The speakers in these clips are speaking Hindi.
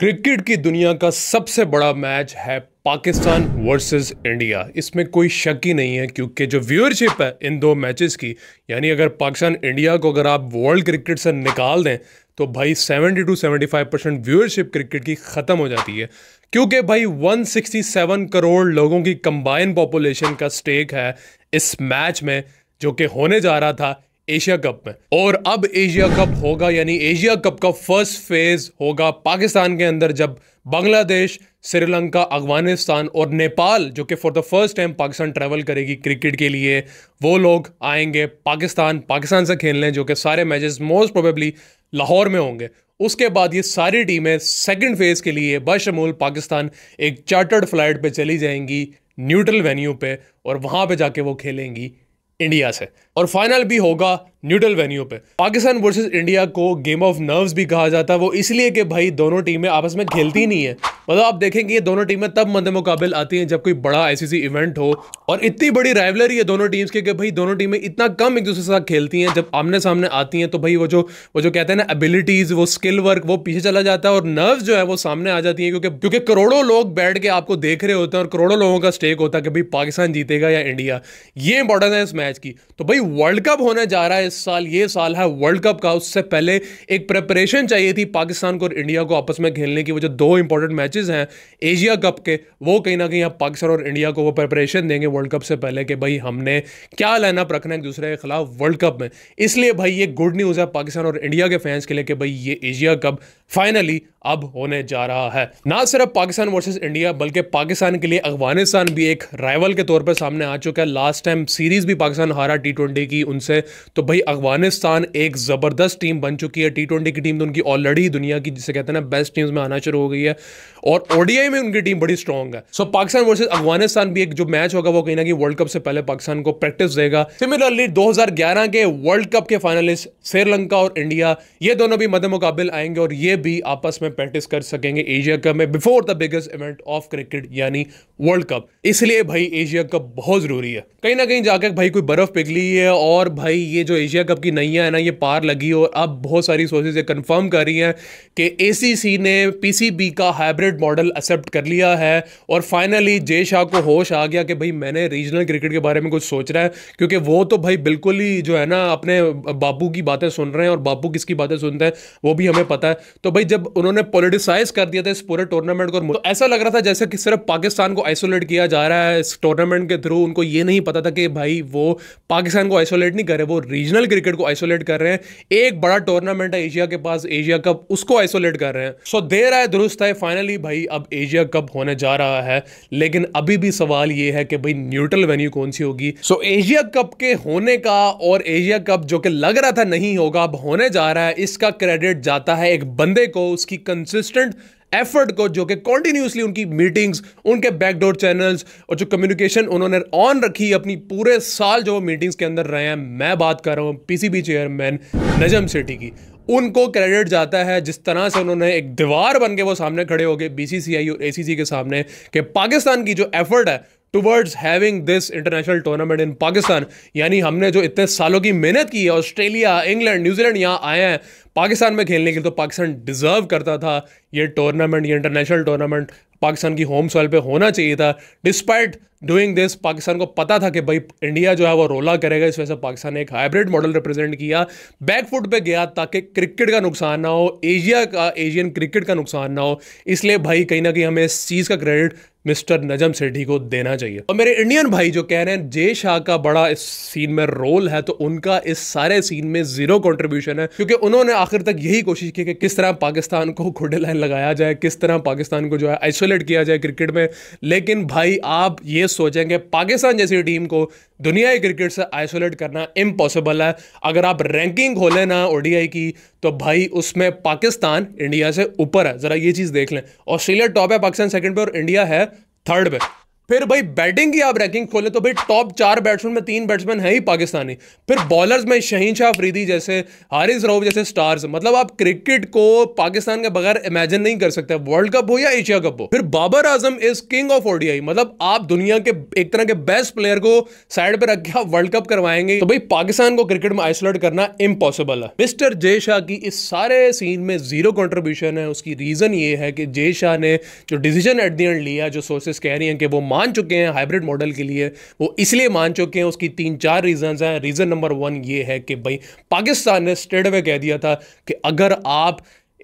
क्रिकेट की दुनिया का सबसे बड़ा मैच है पाकिस्तान वर्सेस इंडिया इसमें कोई शक ही नहीं है क्योंकि जो व्यूअरशिप है इन दो मैचेस की यानी अगर पाकिस्तान इंडिया को अगर आप वर्ल्ड क्रिकेट से निकाल दें तो भाई 70 टू 75 परसेंट व्यूअरशिप क्रिकेट की ख़त्म हो जाती है क्योंकि भाई 167 करोड़ लोगों की कंबाइन पॉपुलेशन का स्टेक है इस मैच में जो कि होने जा रहा था एशिया कप में और अब एशिया कप होगा यानी एशिया कप का फर्स्ट फेज होगा पाकिस्तान के अंदर जब बांग्लादेश श्रीलंका अफगानिस्तान और नेपाल जो कि for the first time Pakistan travel करेगी क्रिकेट के लिए वो लोग आएंगे पाकिस्तान पाकिस्तान से खेलने जो कि सारे मैचेस मोस्ट प्रोबेबली लाहौर में होंगे उसके बाद ये सारी टीमें सेकंड फेज़ के लिए बशमूल पाकिस्तान एक चार्टर्ड फ्लाइट पे चली जाएंगी न्यूट्रल वेन्यू पे और वहाँ पे जाके वो खेलेंगी इंडिया से और फाइनल भी होगा न्यूट्रल वेन्यू पे पाकिस्तान वर्सेस इंडिया को गेम ऑफ नर्व्स भी कहा जाता है वो इसलिए कि भाई दोनों टीमें आपस में खेलती नहीं है मतलब आप देखेंगे ये दोनों टीमें तब मंदे मुकाबल आती हैं जब कोई बड़ा आईसीसी इवेंट हो और इतनी बड़ी राइवलरी है दोनों टीम्स की कि भाई दोनों टीमें इतना कम एक दूसरे के साथ खेलती हैं जब आमने सामने आती हैं तो भाई वो जो वो जो कहते हैं ना एबिलिटीज़ वो स्किल वर्क वो पीछे चला जाता है और नर्व जो है वो सामने आ जाती है क्योंकि क्योंकि करोड़ों लोग बैठ के आपको देख रहे होते हैं और करोड़ों लोगों का स्टेक होता है कि भाई पाकिस्तान जीतेगा या इंडिया ये इंपॉर्टेंस है इस मैच की तो भाई वर्ल्ड कप होने जा रहा है इस साल ये साल है वर्ल्ड कप का उससे पहले एक प्रेपरेशन चाहिए थी पाकिस्तान को और इंडिया को आपस में खेलने की वो जो दो इंपॉर्टेंट मैच मैचेस हैं एशिया कप के वो कहीं ना कहीं अब पाकिस्तान और इंडिया को वो प्रिपरेशन देंगे वर्ल्ड कप से पहले कि भाई हमने क्या लाइनअप रखना है एक दूसरे के खिलाफ वर्ल्ड कप में इसलिए भाई ये गुड न्यूज़ है पाकिस्तान और इंडिया के फैंस के लिए कि भाई ये एशिया कप फाइनली अब होने जा रहा है ना सिर्फ पाकिस्तान वर्सेस इंडिया बल्कि पाकिस्तान के लिए अफगानिस्तान भी एक राइवल के तौर पर सामने आ चुका है लास्ट टाइम सीरीज भी पाकिस्तान हारा टी ट्वेंटी की उनसे तो भाई अफगानिस्तान एक ज़बरदस्त टीम बन चुकी है टी ट्वेंटी की टीम तो उनकी ऑलरेडी दुनिया की जिसे कहते हैं ना बेस्ट टीम्स में आना शुरू हो गई है और ओडीआई में उनकी टीम बड़ी स्ट्रॉन्ग है सो पाकिस्तान वर्सेज अफगानिस्तान भी एक जो मैच होगा वो कहीं ना कहीं वर्ल्ड कप से पहले पाकिस्तान को प्रैक्टिस देगा सिमिलरली 2011 के वर्ल्ड कप के फाइनलिस्ट श्रीलंका और इंडिया ये दोनों भी मद मुकाबिल आएंगे और ये भी आपस में प्रैक्टिस कर सकेंगे एशिया कप में before the biggest event of cricket यानी वर्ल्ड कप इसलिए भाई एशिया कप बहुत जरूरी है कहीं ना कहीं जाकर भाई कोई बर्फ पिघली है और भाई ये जो एशिया कप की नैया है ना ये पार लगी और अब बहुत सारी सोर्सेज ये कन्फर्म कर रही हैं कि एसीसी ने पीसीबी का हाइब्रिड हाइब्रिड मॉडल एक्सेप्ट कर लिया है और फाइनली जय शाह को होश आ गया कि भाई मैंने रीजनल क्रिकेट के बारे में कुछ सोच रहा है क्योंकि वो तो भाई बिल्कुल ही जो है ना अपने बापू की बातें सुन रहे हैं और बापू किसकी बातें सुनते हैं वो भी हमें पता है तो भाई जब उन्होंने पोलिटिसाइज कर दिया था इस पूरे टूर्नामेंट को तो ऐसा लग रहा था जैसे कि सिर्फ पाकिस्तान को आइसोलेट किया जा रहा है इस टूर्नामेंट के थ्रू उनको ये नहीं पता था कि भाई वो पाकिस्तान को आइसोलेट नहीं कर रहे वो रीजनल क्रिकेट को आइसोलेट कर रहे हैं एक बड़ा टूर्नामेंट है एशिया के पास एशिया कप उसको आइसोलेट कर रहे हैं सो देर आए दुरुस्त है फाइनली भाई अब एशिया कप होने जा रहा है लेकिन अभी भी सवाल ये है कि भाई न्यूट्रल वेन्यू कौन सी होगी सो एशिया कप के होने का और एशिया कप जो कि लग रहा था नहीं होगा अब होने जा रहा है इसका क्रेडिट जाता है एक बंदे को उसकी कंसिस्टेंट एफर्ट को जो कि कॉन्टिन्यूसली उनकी मीटिंग्स उनके बैकडोर चैनल्स और जो कम्युनिकेशन उन्होंने ऑन रखी अपनी पूरे साल जो मीटिंग्स के अंदर रहे हैं मैं बात कर रहा हूँ पीसीबी चेयरमैन नजम सेठी की उनको क्रेडिट जाता है जिस तरह से उन्होंने एक दीवार बन के वो सामने खड़े हो गए बीसीसीआई और एसीसी के सामने कि पाकिस्तान की जो एफर्ट है towards having this international tournament in Pakistan यानी हमने जो इतने सालों की मेहनत की है ऑस्ट्रेलिया इंग्लैंड न्यूजीलैंड यहाँ आए हैं पाकिस्तान में खेलने के लिए तो पाकिस्तान डिजर्व करता था ये टूर्नामेंट ये इंटरनेशनल टूर्नामेंट पाकिस्तान की होम सॉइल पे होना चाहिए था डिस्पाइट डूइंग दिस पाकिस्तान को पता था कि भाई इंडिया जो है वो रोला करेगा इस वजह से पाकिस्तान ने एक हाइब्रिड मॉडल रिप्रेजेंट किया बैकफुट पे गया ताकि क्रिकेट का नुकसान ना हो एशिया का एशियन क्रिकेट का नुकसान ना हो इसलिए भाई कहीं ना कहीं हमें इस चीज़ का क्रेडिट मिस्टर नजम सेठी को देना चाहिए और मेरे इंडियन भाई जो कह रहे हैं जय शाह का बड़ा इस सीन में रोल है तो उनका इस सारे सीन में जीरो कंट्रीब्यूशन है क्योंकि उन्होंने आखिर तक यही कोशिश की कि किस तरह पाकिस्तान को खुडे लाइन लगाया जाए किस तरह पाकिस्तान को जो है आइसोलेट किया जाए क्रिकेट में लेकिन भाई आप ये सोचेंगे पाकिस्तान जैसी टीम को दुनियाई क्रिकेट से आइसोलेट करना इम्पॉसिबल है अगर आप रैंकिंग खोलें ना ओडीआई की तो भाई उसमें पाकिस्तान इंडिया से ऊपर है ज़रा ये चीज़ देख लें ऑस्ट्रेलिया टॉप है पाकिस्तान सेकंड पे और इंडिया है थर्ड पे फिर भाई बैटिंग की आप रैंकिंग खोलें तो भाई टॉप चार बैट्समैन में तीन बैट्समैन है ही पाकिस्तानी फिर बॉलर्स में शहीन शाह अफरीदी जैसे हारिस राउ जैसे स्टार्स मतलब आप क्रिकेट को पाकिस्तान के बगैर इमेजिन नहीं कर सकते वर्ल्ड कप हो या एशिया कप हो फिर Babar Azam is king of ODI मतलब आप दुनिया के एक तरह के बेस्ट प्लेयर को साइड पर रख के आप वर्ल्ड कप करवाएंगे तो भाई पाकिस्तान को क्रिकेट में आइसोलेट करना इम्पॉसिबल है मिस्टर जय शाह की इस सारे सीन में जीरो कॉन्ट्रीब्यूशन है उसकी रीजन ये है कि जय शाह ने जो डिसीजन एट दी एंड लिया जो सोर्सेस कह रही हैं कि वो मान चुके हैं हाइब्रिड मॉडल के लिए वो इसलिए मान चुके हैं उसकी तीन चार रीजंस हैं रीज़न नंबर वन ये है कि भाई पाकिस्तान ने स्टेट वे कह दिया था कि अगर आप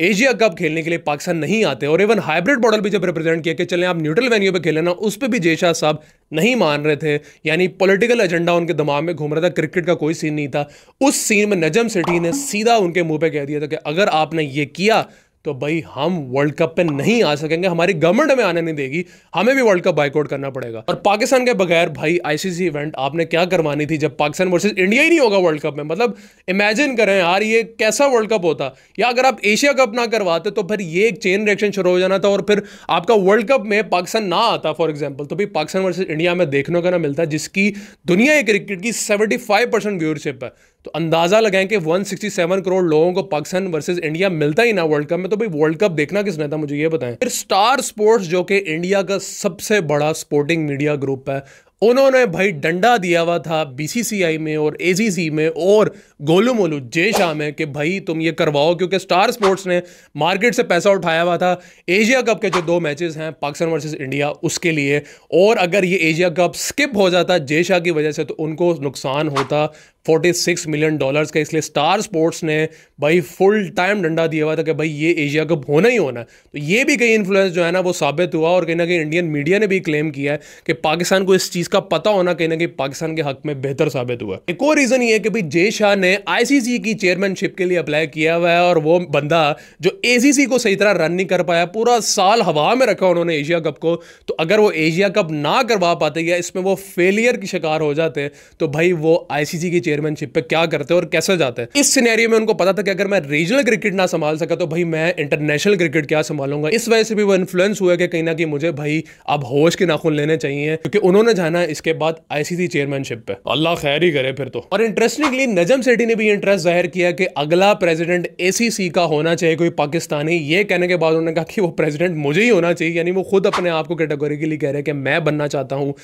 एशिया कप खेलने के लिए पाकिस्तान नहीं आते और इवन हाइब्रिड मॉडल भी जब रिप्रेजेंट किया कि चले आप न्यूट्रल वेन्यू पे खेलें ना उस पर भी जेशा साहब नहीं मान रहे थे यानी पॉलिटिकल एजेंडा उनके दिमाग में घूम रहा था क्रिकेट का कोई सीन नहीं था उस सीन में नजम सेठी ने सीधा उनके मुंह पे कह दिया था कि अगर आपने ये किया तो भाई हम वर्ल्ड कप पे नहीं आ सकेंगे हमारी गवर्नमेंट हमें आने नहीं देगी हमें भी वर्ल्ड कप बाइकआउट करना पड़ेगा और पाकिस्तान के बगैर भाई आईसीसी इवेंट आपने क्या करवानी थी जब पाकिस्तान वर्सेस इंडिया ही नहीं होगा वर्ल्ड कप में मतलब इमेजिन करें यार ये कैसा वर्ल्ड कप होता या अगर आप एशिया कप ना करवाते तो फिर ये एक चेन रिएक्शन शुरू हो जाना था और फिर आपका वर्ल्ड कप में पाकिस्तान ना आता फॉर एग्जाम्पल तो भाई पाकिस्तान वर्सेज इंडिया में देखने को ना मिलता जिसकी दुनिया क्रिकेट की सेवेंटी फाइव परसेंट व्यूअरशिप है तो अंदाज़ा लगाएं कि 167 करोड़ लोगों को पाकिस्तान वर्सेस इंडिया मिलता ही ना वर्ल्ड कप में तो भाई वर्ल्ड कप देखना किसने था मुझे ये बताएं फिर स्टार स्पोर्ट्स जो कि इंडिया का सबसे बड़ा स्पोर्टिंग मीडिया ग्रुप है उन्होंने भाई डंडा दिया हुआ था बीसीसीआई में और एजीसी में और गोलू मोलू जे शाह में कि भाई तुम ये करवाओ क्योंकि स्टार स्पोर्ट्स ने मार्केट से पैसा उठाया हुआ था एशिया कप के जो दो मैचेस हैं पाकिस्तान वर्सेस इंडिया उसके लिए और अगर ये एशिया कप स्किप हो जाता जे शाह की वजह से तो उनको नुकसान होता 46 मिलियन डॉलर्स का इसलिए स्टार स्पोर्ट्स ने भाई फुल टाइम डंडा दिया हुआ था कि भाई ये एशिया कप होना ही होना तो ये भी कई इन्फ्लुएंस जो है ना वो साबित हुआ और कहीं ना कहीं इंडियन मीडिया ने भी क्लेम किया है कि पाकिस्तान को इस चीज़ जिसका पता होना कहीं ना कहीं पाकिस्तान के हक में बेहतर साबित हुआ एक और रीजन ये है कि जय शाह ने आईसीसी की चेयरमैनशिप के लिए अप्लाई किया हुआ है और वो बंदा जो एसीसी को सही तरह रन नहीं कर पाया पूरा साल हवा में रखा उन्होंने एशिया कप को तो अगर वो एशिया कप ना करवा पाते या इसमें वो फेलियर की शिकार हो जाते तो भाई वो आईसीसी की चेयरमैनशिप पे क्या करते और कैसे जाते इस सीनेरियो में उनको पता था कि अगर मैं रीजनल क्रिकेट ना संभाल सका तो भाई मैं इंटरनेशनल क्रिकेट क्या संभालूंगा इस वजह से भी वो इन्फ्लुएंस हुआ कि कहीं ना कहीं मुझे भाई अब होश के नाखून लेने चाहिए क्योंकि उन्होंने जाना है इसके बाद आईसीसी चेयरमैनशिप पे अल्लाह खैर ही करे फिर तो और इंटरेस्टिंगली नजम सेठी ने भी इंटरेस्ट जाहिर किया कि अगला प्रेसिडेंट एसीसी का होना चाहिए कोई पाकिस्तानी ये कहने के बाद उन्होंने कहा कि वो प्रेसिडेंट मुझे ही होना चाहिए यानी वो खुद अपने आप को कैटेगोरी के लिए कह रहे हैं कि मैं बनना चाहता हूँ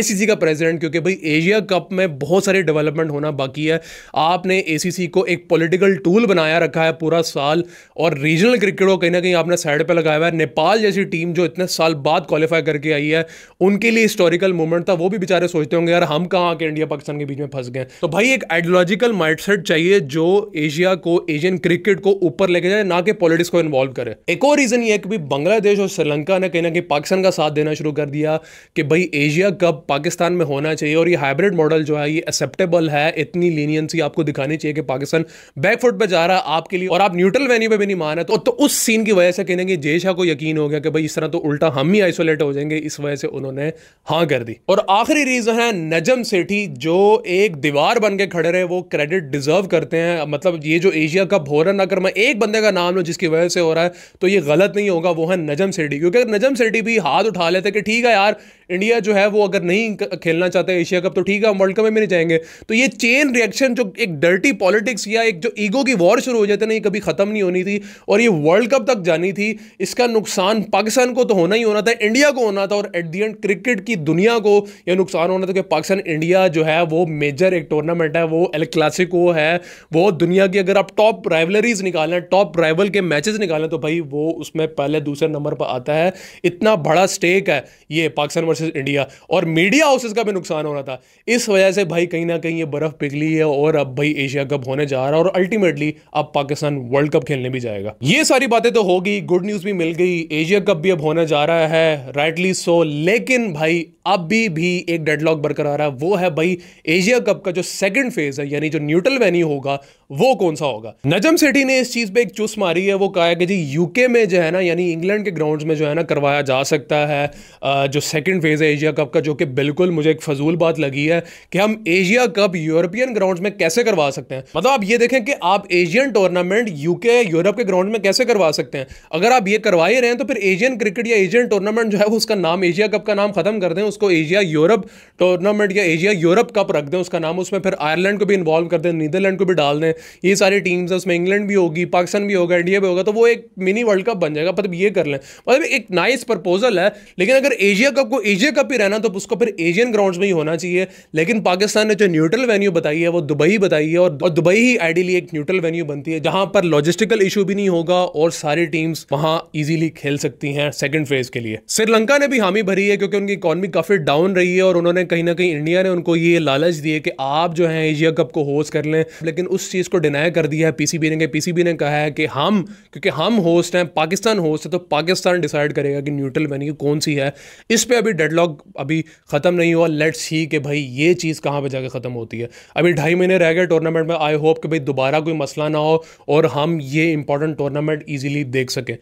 ए का प्रेजिडेंट क्योंकि भाई एशिया कप में बहुत सारे डेवलपमेंट होना बाकी है आपने ए को एक पोलिटिकल टूल बनाया रखा है पूरा साल और रीजनल क्रिकेट को कहीं ना कहीं आपने साइड पर लगाया हुआ है नेपाल जैसी टीम जो इतने साल बाद क्वालिफाई करके आई है उनके लिए हिस्टोरिकल मूवमेंट था वो भी बेचारे सोचते होंगे यार हम कहाँ आके इंडिया पाकिस्तान के बीच में फंस गए तो भाई एक आइडियोलॉजिकल माइंडसेट चाहिए जो एशिया को एशियन क्रिकेट को ऊपर लेके जाए ना कि पॉलिटिक्स को इन्वॉल्व करे एक और रीज़न ये है कि बांग्लादेश और श्रीलंका ने कहीं ना कहीं पाकिस्तान का साथ देना शुरू कर दिया कि भाई एशिया कप पाकिस्तान में होना चाहिए और ये हाइब्रिड मॉडल जो है ये एक्सेप्टेबल है इतनी लीनियंसी आपको दिखानी चाहिए कि पाकिस्तान बैकफुट पर जा रहा है आपके लिए और आप न्यूट्रल वेन्यू पर भी नहीं माना तो, तो उस सीन की वजह से कहने की जेशा को यकीन हो गया कि भाई इस तरह तो उल्टा हम ही आइसोलेट हो जाएंगे इस वजह से उन्होंने हाँ कर दी और आखिरी रीज़न है नजम सेठी जो एक दीवार बन के खड़े रहे वो क्रेडिट डिज़र्व करते हैं मतलब ये जो एशिया कप हो रहा ना मैं एक बंदे का नाम लो जिसकी वजह से हो रहा है तो ये गलत नहीं होगा वो है नजम सेठी क्योंकि नजम सेठी भी हाथ उठा लेते कि ठीक है यार इंडिया जो है वो अगर नहीं खेलना चाहता एशिया कप तो ठीक है हम वर्ल्ड कप में भी नहीं जाएंगे तो ये चेन रिएक्शन जो एक डर्टी पॉलिटिक्स या एक जो ईगो की वॉर शुरू हो जाती है ना ये कभी ख़त्म नहीं होनी थी और ये वर्ल्ड कप तक जानी थी इसका नुकसान पाकिस्तान को तो होना ही होना था इंडिया को होना था और एट दी एंड क्रिकेट की दुनिया को यह नुकसान होना था कि पाकिस्तान इंडिया जो है वो मेजर एक टूर्नामेंट है वो एल क्लासिको है वो दुनिया की अगर आप टॉप राइवलरीज निकालें टॉप राइवल के मैचेज निकालें तो भाई वो उसमें पहले दूसरे नंबर पर आता है इतना बड़ा स्टेक है ये पाकिस्तान वर्सेस इंडिया और मीडिया हाउसेस का भी नुकसान हो रहा था इस वजह से भाई कहीं ना कहीं ये बर्फ़ पिघली है और अब भाई एशिया कप होने जा रहा है और अल्टीमेटली अब पाकिस्तान वर्ल्ड कप खेलने भी जाएगा ये सारी बातें तो होगी गुड न्यूज़ भी मिल गई एशिया कप भी अब होने जा रहा है राइटली सो लेकिन भाई अभी भी एक डेडलॉक बरकरार है वो है भाई एशिया कप का जो सेकंड फेज है यानी जो न्यूट्रल वेन्यू होगा वो कौन सा होगा नजम सिटी ने इस चीज पे एक चुस मारी है वो कहा है कि जी यूके में जो है ना यानी इंग्लैंड के ग्राउंड्स में जो है ना करवाया जा सकता है जो सेकंड फेज़ है एशिया कप का जो कि बिल्कुल मुझे एक फजूल बात लगी है कि हम एशिया कप यूरोपियन ग्राउंड में कैसे करवा सकते हैं मतलब आप ये देखें कि आप एशियन टूर्नामेंट यूके यूरोप के ग्राउंड में कैसे करवा सकते हैं अगर आप ये करवा ही रहे हैं तो फिर एशियन क्रिकेट या एशियन टूर्नामेंट जो है वो उसका नाम एशिया कप का नाम खत्म कर दें उसको एशिया यूरोप टूर्नामेंट या एशिया यूरोप कप रख दें उसका नाम उसमें फिर आयरलैंड को भी इन्वॉल्व कर दें नीदरलैंड को भी डाल दें ये सारी टीम्स है उसमें इंग्लैंड भी होगी पाकिस्तान भी होगा इंडिया भी होगा तो वो एक मिनी वर्ल्ड कप बन जाएगा मतलब ये कर लें मतलब एक नाइस प्रपोजल है लेकिन अगर एशिया कप को एशिया कप ही रहना तो उसको फिर एशियन ग्राउंड्स में ही होना चाहिए लेकिन पाकिस्तान ने जो न्यूट्रल वेन्यू बताई है वो दुबई बताई है और दुबई ही आइडियली एक न्यूट्रल वेन्यू बनती है जहां पर लॉजिस्टिकल इशू भी नहीं होगा और सारी टीम्स वहां इजिली खेल सकती हैं सेकंड फेज के लिए श्रीलंका ने भी हामी भरी है क्योंकि उनकी इकॉनमी काफी डाउन रही है और उन्होंने कहीं ना कहीं इंडिया ने उनको ये लालच दिए कि आप जो है एशिया कप को होस्ट कर लें लेकिन उस चीज़ को डिनाई कर दिया है पीसीबी ने पीसीबी ने कहा है कि हम क्योंकि हम होस्ट हैं पाकिस्तान होस्ट है तो पाकिस्तान डिसाइड करेगा कि न्यूट्रल वेन्यू कौन सी है इस पर अभी डेडलॉक अभी ख़त्म नहीं हुआ लेट्स सी कि भाई ये चीज़ कहाँ पे जाके ख़त्म होती है अभी ढाई महीने रह गए टूर्नामेंट में आई होप कि भाई दोबारा कोई मसला ना हो और हम ये इंपॉर्टेंट टूर्नामेंट ईजिली देख सकें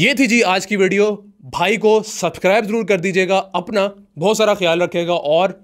ये थी जी आज की वीडियो भाई को सब्सक्राइब ज़रूर कर दीजिएगा अपना बहुत सारा ख्याल रखेगा और